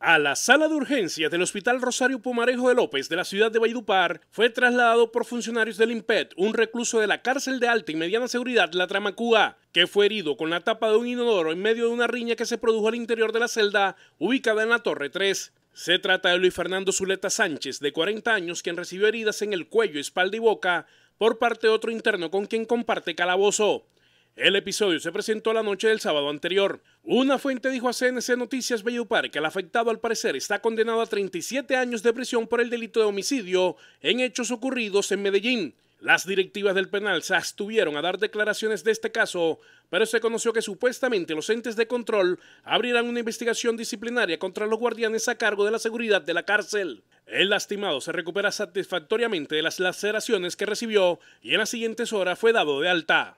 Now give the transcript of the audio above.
A la sala de urgencias del Hospital Rosario Pumarejo de López de la ciudad de Valledupar fue trasladado por funcionarios del IMPET un recluso de la cárcel de alta y mediana seguridad La Tramacúa, que fue herido con la tapa de un inodoro en medio de una riña que se produjo al interior de la celda ubicada en la Torre 3. Se trata de Luis Fernando Zuleta Sánchez, de 40 años, quien recibió heridas en el cuello, espalda y boca por parte de otro interno con quien comparte calabozo. El episodio se presentó la noche del sábado anterior. Una fuente dijo a CNC Noticias Bellupar que el afectado al parecer está condenado a 37 años de prisión por el delito de homicidio en hechos ocurridos en Medellín. Las directivas del penal se abstuvieron a dar declaraciones de este caso, pero se conoció que supuestamente los entes de control abrirán una investigación disciplinaria contra los guardianes a cargo de la seguridad de la cárcel. El lastimado se recupera satisfactoriamente de las laceraciones que recibió y en las siguientes horas fue dado de alta.